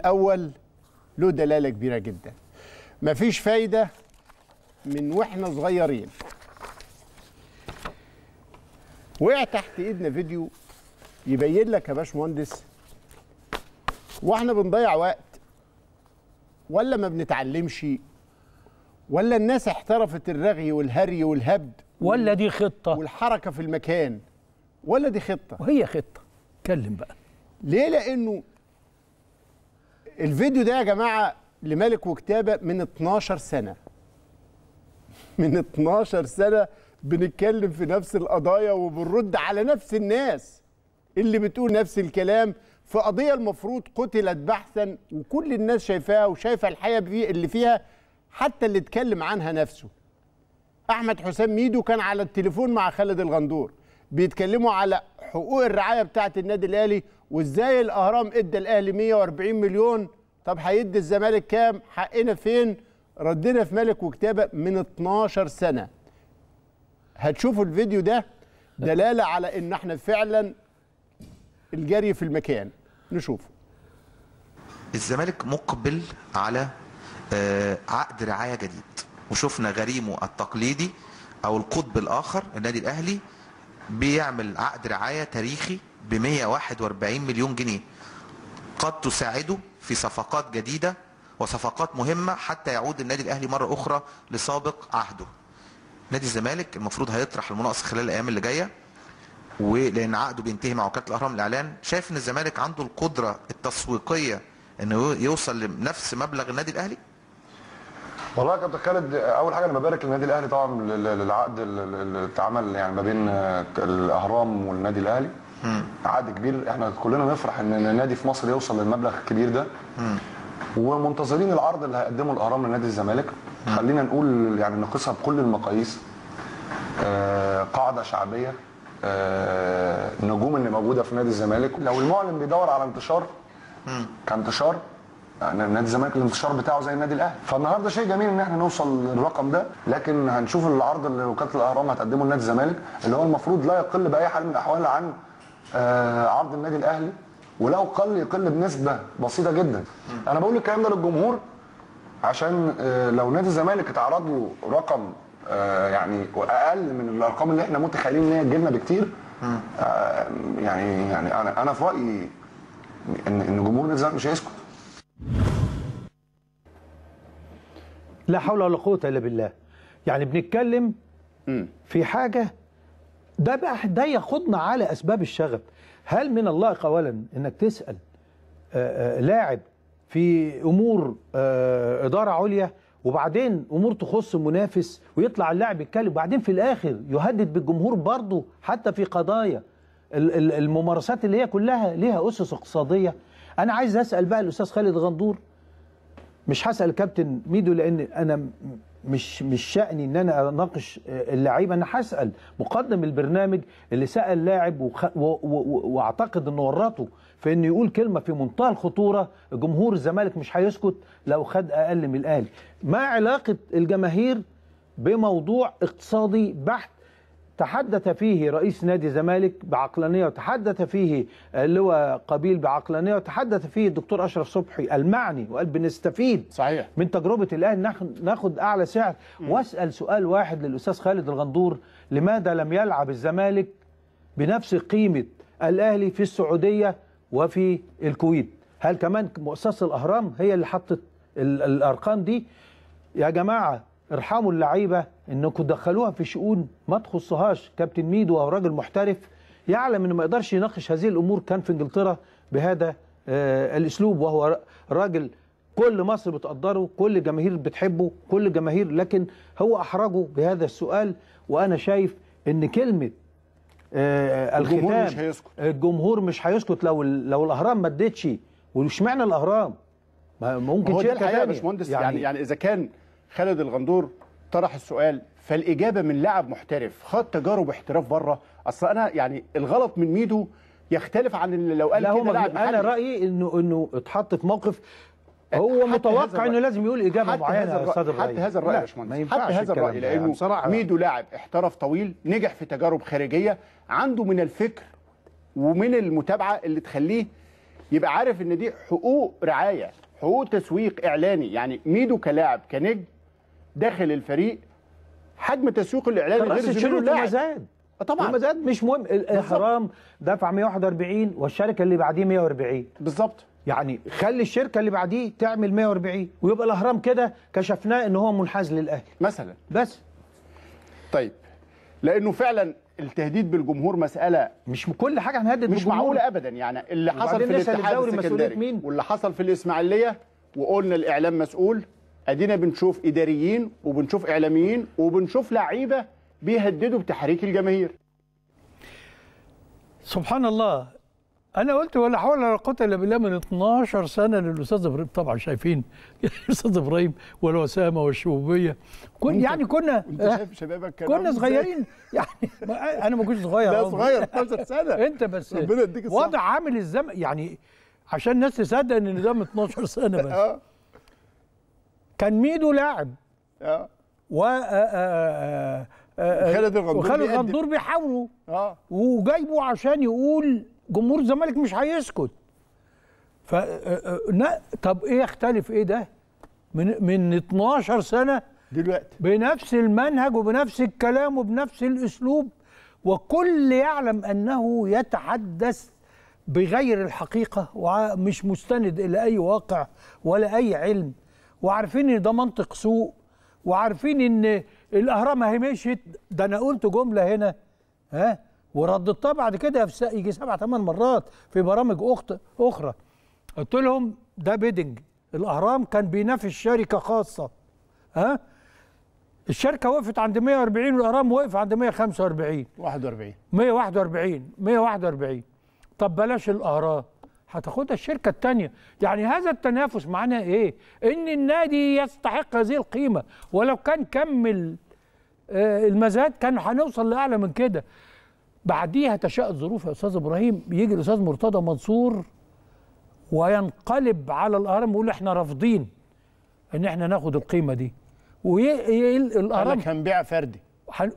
الاول له دلاله كبيره جدا مفيش فايده من واحنا صغيرين وقع تحت ايدنا فيديو يبين لك يا باشمهندس واحنا بنضيع وقت ولا ما بنتعلمش ولا الناس احترفت الرغي والهري والهبد ولا دي خطه والحركه في المكان ولا دي خطه وهي خطه اتكلم بقى ليه لانه الفيديو ده يا جماعه لملك وكتابه من 12 سنه من 12 سنه بنتكلم في نفس القضايا وبنرد على نفس الناس اللي بتقول نفس الكلام في قضيه المفروض قتلت بحثا وكل الناس شايفاها وشايفه الحياه اللي فيها حتى اللي اتكلم عنها نفسه احمد حسام ميدو كان على التليفون مع خالد الغندور بيتكلموا على حقوق الرعايه بتاعه النادي الاهلي وازاي الاهرام ادى الاهلي 140 مليون طب هيدي الزمالك كام حقنا فين ردنا في ملك وكتابه من 12 سنه هتشوفوا الفيديو ده دلاله على ان احنا فعلا الجري في المكان نشوف الزمالك مقبل على آه، عقد رعايه جديد وشفنا غريمه التقليدي او القطب الاخر النادي الاهلي بيعمل عقد رعايه تاريخي ب 141 مليون جنيه قد تساعده في صفقات جديدة وصفقات مهمة حتى يعود النادي الأهلي مرة أخرى لسابق عهده نادي الزمالك المفروض هيطرح المناقص خلال الأيام اللي جاية ولأن عقده بينتهي مع وكالة الأهرام للإعلان شايف إن الزمالك عنده القدرة التسويقية إنه يوصل لنفس مبلغ النادي الأهلي؟ والله يا كابتن خالد اول حاجه انا ببارك للنادي الاهلي طبعا للعقد اللي اتعمل يعني ما بين الاهرام والنادي الاهلي عقد كبير احنا كلنا نفرح ان النادي في مصر يوصل للمبلغ الكبير ده ومنتظرين العرض اللي هيقدمه الاهرام لنادي الزمالك خلينا نقول يعني نقيسها بكل المقاييس آه، قاعده شعبيه آه، النجوم اللي موجوده في نادي الزمالك لو المعلن بيدور على انتشار كانتشار يعني نادي الزمالك الانتشار بتاعه زي النادي الاهلي فالنهارده شيء جميل ان احنا نوصل للرقم ده لكن هنشوف العرض اللي وكاله الاهرام هتقدمه لنادي الزمالك اللي هو المفروض لا يقل باي حال من الاحوال عن آه، عرض النادي الاهلي ولو قل يقل بنسبه بسيطه جدا انا بقول الكلام ده للجمهور عشان آه، لو نادي الزمالك اتعرض له رقم آه، يعني اقل من الارقام اللي احنا متخيلين ان هي تجيلنا بكتير يعني يعني انا انا في رايي ان ان جمهور نادي الزمالك مش هيسكت لا حول ولا قوه الا بالله يعني بنتكلم في حاجه ده بقى ده ياخدنا على اسباب الشغب هل من اللائق اولا انك تسال آه، آه، لاعب في امور آه، اداره عليا وبعدين امور تخص منافس ويطلع اللاعب يتكلم وبعدين في الاخر يهدد بالجمهور برضه حتى في قضايا الممارسات اللي هي كلها ليها اسس اقتصاديه انا عايز اسال بقى الاستاذ خالد غندور مش هسال كابتن ميدو لان انا مش مش شأني ان انا اناقش آه، اللعيبه انا هسال مقدم البرنامج اللي سال لاعب وخ... و... و... واعتقد انه ورطه في انه يقول كلمه في منتهى الخطوره جمهور الزمالك مش هيسكت لو خد اقل من الاهلي ما علاقه الجماهير بموضوع اقتصادي بحت تحدث فيه رئيس نادي الزمالك بعقلانيه وتحدث فيه اللواء قبيل بعقلانيه وتحدث فيه الدكتور اشرف صبحي المعني وقال بنستفيد صحيح من تجربه الاهلي ناخد اعلى سعر واسال سؤال واحد للاستاذ خالد الغندور لماذا لم يلعب الزمالك بنفس قيمه الاهلي في السعوديه وفي الكويت هل كمان مؤسسه الاهرام هي اللي حطت الارقام دي يا جماعه ارحموا اللعيبه انكم تدخلوها في شؤون ما تخصهاش كابتن ميدو او راجل محترف يعلم انه ما يقدرش يناقش هذه الامور كان في انجلترا بهذا آه، الاسلوب وهو راجل كل مصر بتقدره كل الجماهير بتحبه كل الجماهير لكن هو احرجه بهذا السؤال وانا شايف ان كلمه آه، الجمهور مش هيسكت الجمهور مش هيسكت لو لو الاهرام ما ادتش واشمعنى الاهرام ممكن هو ده الحقيقه يا باشمهندس يعني, يعني يعني اذا كان خالد الغندور طرح السؤال فالاجابه من لاعب محترف خد تجارب احتراف بره اصل انا يعني الغلط من ميدو يختلف عن اللي لو قال لا كده لاعب انا رايي انه انه اتحط في موقف أه، هو متوقع انه لازم يقول اجابه معينه يا استاذ ابراهيم حتى هذا الراي يا باشمهندس حتى هذا الراي لانه ميدو لاعب احترف طويل نجح في تجارب خارجيه عنده من الفكر ومن المتابعه اللي تخليه يبقى عارف ان دي حقوق رعايه حقوق تسويق اعلاني يعني ميدو كلاعب كنجم داخل الفريق حجم تسويق الاعلان غير شنو المزاد زاد طبعا زاد مش مهم الاهرام دفع 141 والشركه اللي بعديه 140 بالظبط يعني خلي الشركه اللي بعديه تعمل 140 ويبقى الاهرام كده كشفناه ان هو منحاز للاهلي مثلا بس طيب لانه فعلا التهديد بالجمهور مساله مش كل حاجه هنهدد مش معقول ابدا يعني اللي حصل في الاتحاد السكندري واللي حصل في الاسماعيليه وقلنا الاعلام مسؤول ادينا بنشوف اداريين وبنشوف اعلاميين وبنشوف لعيبه بيهددوا بتحريك الجماهير سبحان الله انا قلت ولا حول ولا قوه الا بالله من 12 سنه للاستاذ ابراهيم طبعا شايفين الاستاذ ابراهيم والوسامه والشبوبيه كن يعني كنا آه، شبابك كنا صغيرين يعني انا ما كنتش صغير لا صغير 12 سنه انت بس ربنا يديك الصحه وضع عامل الزمن يعني عشان الناس تصدق ان ده من 12 سنه بس آه. كان ميدو لاعب اه و آه، آه، آه، خالد الغندور وخالد الغندور بيحاولوا اه وجايبه عشان يقول جمهور الزمالك مش هيسكت ف طب ايه يختلف ايه ده من من 12 سنه دلوقتي بنفس المنهج وبنفس الكلام وبنفس الاسلوب وكل يعلم انه يتحدث بغير الحقيقه ومش مستند الى اي واقع ولا اي علم وعارفين ان ده منطق سوء وعارفين ان الاهرام اهي مشيت ده انا قلت جمله هنا ها ورددتها بعد كده في يجي سبع ثمان مرات في برامج أخت اخرى قلت لهم ده بيدنج الاهرام كان بينافس شركه خاصه ها الشركه وقفت عند 140 والاهرام وقف عند 145 41 141 141 طب بلاش الاهرام هتاخدها الشركه التانية يعني هذا التنافس معناه ايه ان النادي يستحق هذه القيمه ولو كان كمل آه، المزاد كان هنوصل لاعلى من كده بعديها تشاء الظروف يا استاذ ابراهيم يجي الاستاذ مرتضى منصور وينقلب على الاهرام ويقول احنا رافضين ان احنا ناخد القيمه دي والاهرام كان بيع فردي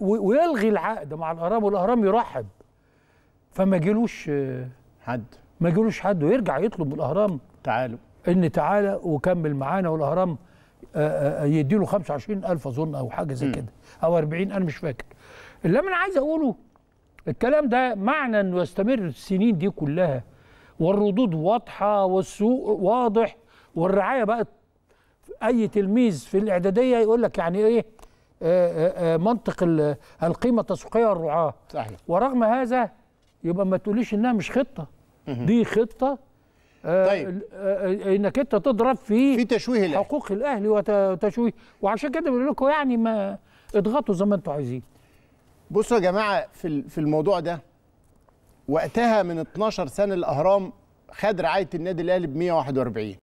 ويلغي العقد مع الاهرام والاهرام يرحب فما جيلوش حد ما يجيلوش حد ويرجع يطلب من الاهرام تعالوا ان تعالى وكمل معانا والاهرام آه، آه، آه، يديله 25000 اظن او حاجه زي كده او 40 انا مش فاكر اللي انا عايز اقوله الكلام ده معنى انه يستمر السنين دي كلها والردود واضحه والسوق واضح والرعايه بقت اي تلميذ في الاعداديه يقول لك يعني ايه آآ آآ منطق القيمه التسويقيه والرعاه صحيح ورغم هذا يبقى ما تقوليش انها مش خطه دي خطه آه، طيب آه، آه، انك انت تضرب في في تشويه الاهلي حقوق الاهلي وتشويه وعشان كده بقول لكم يعني ما اضغطوا زي ما انتم عايزين بصوا يا جماعه في في الموضوع ده وقتها من 12 سنه الاهرام خد رعايه النادي الاهلي ب 141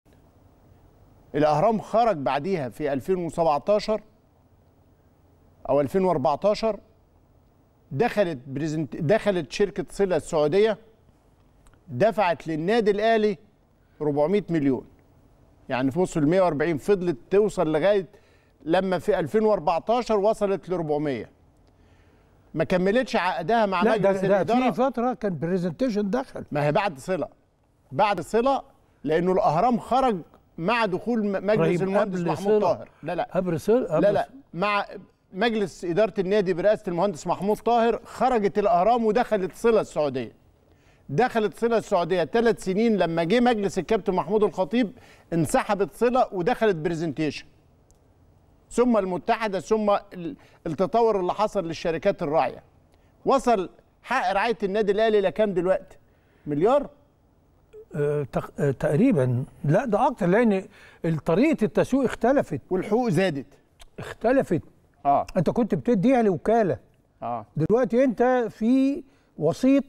الاهرام خرج بعديها في 2017 او 2014 دخلت دخلت شركه صله السعوديه دفعت للنادي الاهلي 400 مليون يعني في ال 140 فضلت توصل لغايه لما في 2014 وصلت ل 400 ما كملتش عقدها مع مجلس الاداره لا في فتره كان برزنتيشن دخل ما هي بعد صله بعد صله لانه الاهرام خرج مع دخول مجلس المهندس محمود طاهر لا لا قبل صله لا لا مع مجلس اداره النادي برئاسه المهندس محمود طاهر خرجت الاهرام ودخلت صله السعوديه دخلت صله السعوديه ثلاث سنين لما جه مجلس الكابتن محمود الخطيب انسحبت صله ودخلت برزنتيشن ثم المتحده ثم التطور اللي حصل للشركات الراعيه وصل حق رعايه النادي الاهلي لكام دلوقتي مليار أه، أه، تقريبا لا ده اكتر لان طريقه التسويق اختلفت والحقوق زادت اختلفت اه انت كنت بتديها لوكاله يعني اه دلوقتي انت في وسيط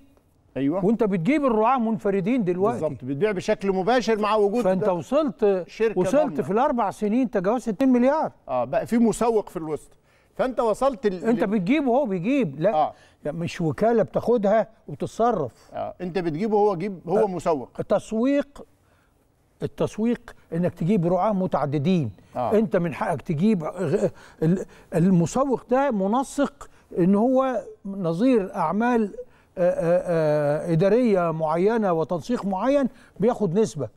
ايوه وانت بتجيب الرعاة منفردين دلوقتي بالظبط بتبيع بشكل مباشر مع وجود فانت وصلت شركة وصلت ضمنة. في الاربع سنين تجاوزت 2 مليار اه بقى في مسوق في الوسط فانت وصلت ال... انت بتجيب وهو بيجيب لا آه. يعني مش وكاله بتاخدها وبتتصرف آه. انت بتجيبه هو جيب هو آه. مسوق التسويق التسويق انك تجيب رعاه متعددين آه. انت من حقك تجيب المسوق ده منسق ان هو نظير اعمال آه، آه، آه، اداريه معينه وتنسيق معين بياخد نسبه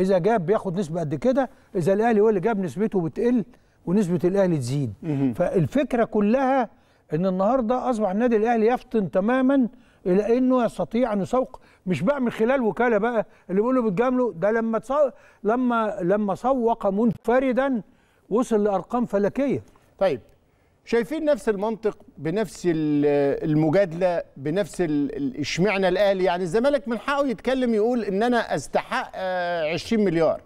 اذا جاب بياخد نسبه قد كده اذا الاهلي هو اللي جاب نسبته بتقل ونسبه الاهلي تزيد فالفكره كلها ان النهارده اصبح النادي الاهلي يفطن تماما الى انه يستطيع ان يسوق مش بقى من خلال وكاله بقى اللي بيقول له بتجامله ده لما تصو... لما لما سوق منفردا وصل لارقام فلكيه طيب شايفين نفس المنطق بنفس المجادله بنفس اشمعنى الاهلي يعني الزمالك من حقه يتكلم يقول ان انا استحق 20 آه، مليار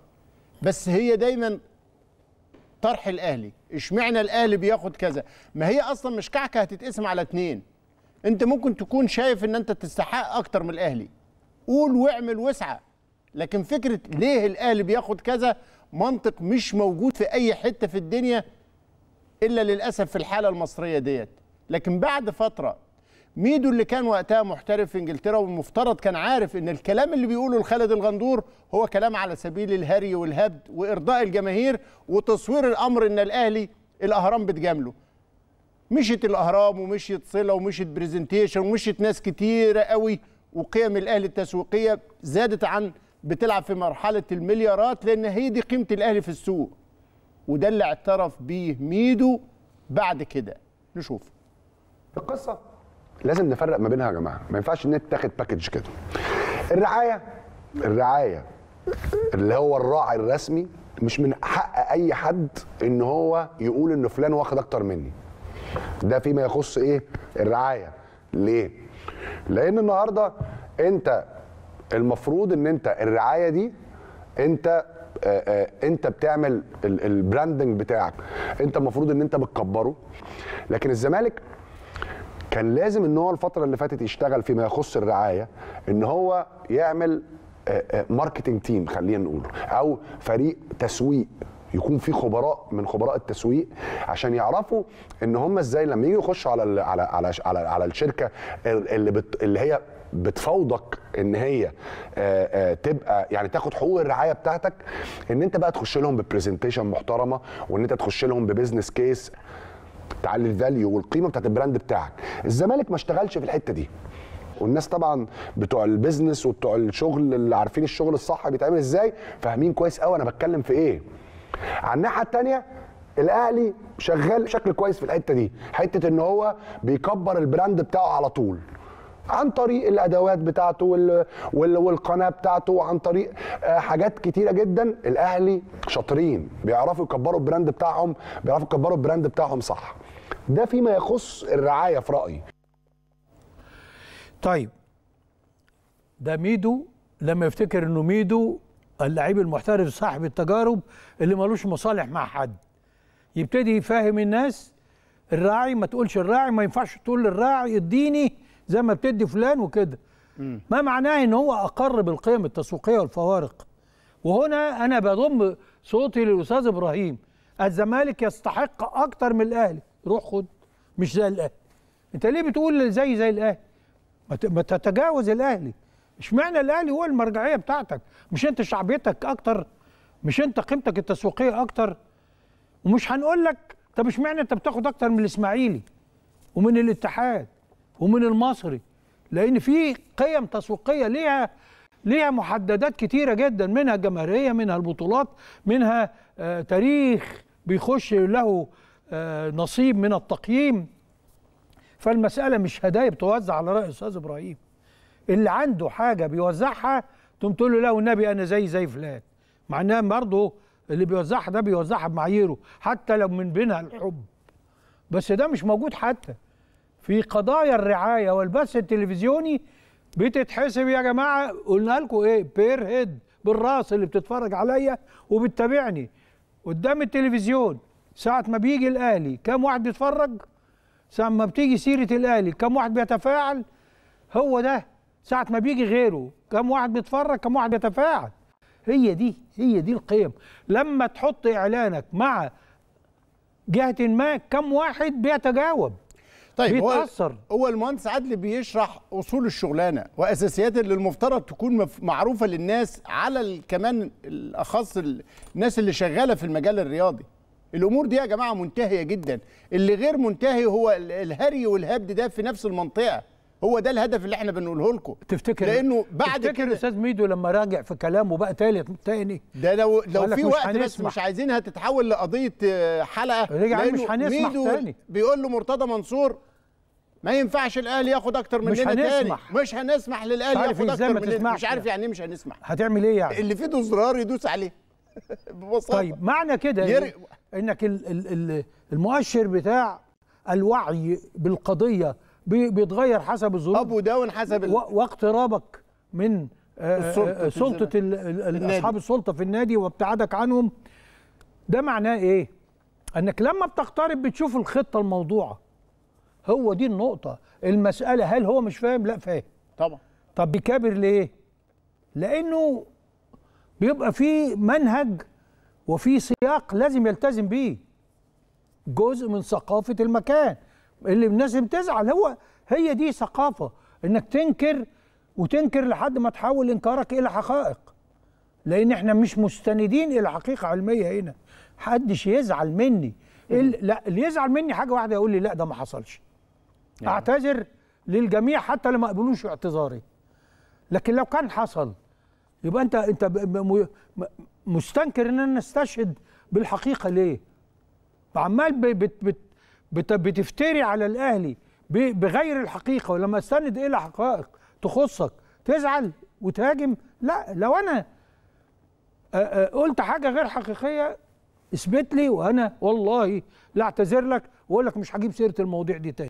بس هي دايما طرح الاهلي اشمعنى الاهلي بياخد كذا ما هي اصلا مش كعكه هتتقسم على اتنين انت ممكن تكون شايف ان انت تستحق اكتر من الاهلي قول واعمل وسعه لكن فكره ليه الاهلي بياخد كذا منطق مش موجود في اي حته في الدنيا الا للاسف في الحاله المصريه ديت لكن بعد فتره ميدو اللي كان وقتها محترف في انجلترا والمفترض كان عارف ان الكلام اللي بيقوله لخالد الغندور هو كلام على سبيل الهري والهبد وارضاء الجماهير وتصوير الامر ان الاهلي الاهرام بتجامله مشيت الاهرام ومشيت صله ومشيت برزنتيشن ومشيت ناس كتيره قوي وقيم الاهلي التسويقيه زادت عن بتلعب في مرحله المليارات لان هي دي قيمه الاهلي في السوق وده اللي اعترف بيه ميدو بعد كده نشوف القصه لازم نفرق ما بينها يا جماعه ما ينفعش ان تاخد باكج كده الرعايه الرعايه اللي هو الراعي الرسمي مش من حق اي حد ان هو يقول ان فلان واخد اكتر مني ده فيما يخص ايه الرعايه ليه لان النهارده انت المفروض ان انت الرعايه دي انت آه، آه، انت بتعمل البراندنج بتاعك انت المفروض ان انت بتكبره لكن الزمالك كان لازم ان هو الفتره اللي فاتت يشتغل فيما يخص الرعايه ان هو يعمل ماركتنج آه، تيم خلينا نقول او فريق تسويق يكون في خبراء من خبراء التسويق عشان يعرفوا ان هم ازاي لما يجوا يخشوا على على على على, على الشركه اللي بت اللي هي بتفاوضك ان هي آه، آه، تبقى يعني تاخد حقوق الرعايه بتاعتك ان انت بقى تخش لهم ببرزنتيشن محترمه وان انت تخش لهم ببزنس كيس تعلي الفاليو والقيمه بتاعت البراند بتاعك الزمالك ما اشتغلش في الحته دي والناس طبعا بتوع البيزنس وبتوع الشغل اللي عارفين الشغل الصح بيتعمل ازاي فاهمين كويس قوي انا بتكلم في ايه على الناحيه الثانيه الاهلي شغال بشكل كويس في الحته دي حته ان هو بيكبر البراند بتاعه على طول عن طريق الادوات بتاعته والقناه بتاعته وعن طريق آه، حاجات كتيره جدا الاهلي شاطرين بيعرفوا يكبروا البراند بتاعهم بيعرفوا يكبروا البراند بتاعهم صح ده فيما يخص الرعايه في رايي طيب ده ميدو لما يفتكر انه ميدو اللعيب المحترف صاحب التجارب اللي ملوش مصالح مع حد يبتدي يفهم الناس الراعي ما تقولش الراعي ما ينفعش تقول للراعي اديني زي ما بتدي فلان وكده ما معناه ان هو اقر بالقيم التسويقيه والفوارق وهنا انا بضم صوتي للاستاذ ابراهيم الزمالك يستحق اكتر من الاهلي روح خد مش زي الاهلي انت ليه بتقول زي زي الاهلي ما تتجاوز الاهلي اشمعنى الاهلي هو المرجعيه بتاعتك مش انت شعبيتك اكتر مش انت قيمتك التسويقيه اكتر ومش هنقول لك طب اشمعنى انت بتاخد اكتر من الاسماعيلي ومن الاتحاد ومن المصري لان في قيم تسويقيه ليها ليها محددات كتيره جدا منها الجماهيريه منها البطولات منها آه، تاريخ بيخش له آه، نصيب من التقييم فالمساله مش هدايا بتوزع على راي استاذ ابراهيم اللي عنده حاجه بيوزعها تقوم تقول له لا والنبي انا زي زي فلان مع انها برضه اللي بيوزعها ده بيوزعها بمعاييره حتى لو من بينها الحب بس ده مش موجود حتى في قضايا الرعايه والبث التلفزيوني بتتحسب يا جماعه قلنا لكم ايه بير هيد بالراس اللي بتتفرج عليا وبتتابعني قدام التلفزيون ساعه ما بيجي الاهلي كم واحد بيتفرج ساعه ما بتيجي سيره الاهلي كم واحد بيتفاعل هو ده ساعه ما بيجي غيره كم واحد بيتفرج كم واحد بيتفاعل هي دي هي دي القيم لما تحط اعلانك مع جهه ما كم واحد بيتجاوب طيب بيتأثر هو, هو المهندس عدلي بيشرح اصول الشغلانه واساسيات اللي المفترض تكون معروفه للناس على كمان الاخص الناس اللي شغاله في المجال الرياضي الامور دي يا جماعه منتهيه جدا اللي غير منتهي هو الهري والهبد ده في نفس المنطقه هو ده الهدف اللي احنا بنقوله لكم تفتكر لانه بعد تفتكر استاذ ميدو لما راجع في كلامه بقى ثالث تاني ده لو لو في وقت مش بس مش عايزينها تتحول لقضيه آه، حلقه رجع مش هنسمع تاني بيقول له مرتضى منصور ما ينفعش الاهلي ياخد اكتر مننا مش هنسمح تاني. مش هنسمح للاهلي ياخد اكتر مننا مش عارف يعني. يعني ايه مش هنسمح هتعمل ايه يعني اللي في ايده زرار يدوس عليه ببساطه طيب معنى كده إيه؟ ير... انك ال ال ال المؤشر بتاع الوعي بالقضيه بيتغير حسب الظروف اب وداون حسب ال... واقترابك من آه، آه، آه، السلطة سلطه اصحاب السلطه في النادي وابتعادك عنهم ده معناه ايه انك لما بتقترب بتشوف الخطه الموضوعه هو دي النقطة المسألة هل هو مش فاهم؟ لا فاهم طبعا طب بيكابر ليه؟ لأنه بيبقى في منهج وفي سياق لازم يلتزم بيه جزء من ثقافة المكان اللي الناس بتزعل هو هي دي ثقافة انك تنكر وتنكر لحد ما تحول انكارك الى حقائق لان احنا مش مستندين الى حقيقة علمية هنا محدش يزعل مني لا اللي يزعل مني حاجة واحدة يقول لي لا ده ما حصلش يعني. اعتذر للجميع حتى اللي ما قبلوش اعتذاري لكن لو كان حصل يبقى انت انت مستنكر ان انا استشهد بالحقيقه ليه عمال بت بت بت بتفتري على الاهلي بغير الحقيقه ولما استند الى حقائق تخصك تزعل وتهاجم لا لو انا قلت حاجه غير حقيقيه اثبت لي وانا والله لا اعتذر لك واقول لك مش هجيب سيره المواضيع دي تاني